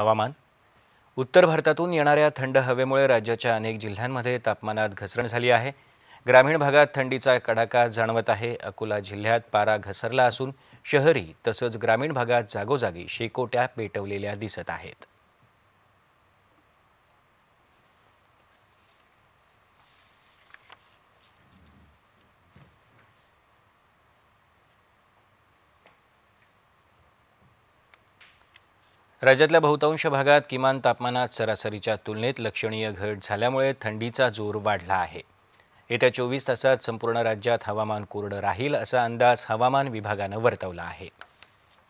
हवामान उत्तर भारतातून येणाऱ्या थंड हवेमुळे राज्याच्या अनेक जिल्ह्यांमध्ये तापमानात घसरण झाली आहे ग्रामीण भागात थंडीचा कडाका जाणवत आहे अकोला जिल्ह्यात पारा घसरला असून शहरी तसंच ग्रामीण भागात जागोजागी शेकोट्या पेटवलेल्या दिसत आहेत राज्यातल्या बहुतांश भागात किमान तापमानात सरासरीच्या तुलनेत लक्षणीय घट झाल्यामुळे थंडीचा जोर वाढला आहे येत्या चोवीस तासात संपूर्ण राज्यात हवामान कोरडं राहील असा अंदाज हवामान विभागानं वर्तवला आहे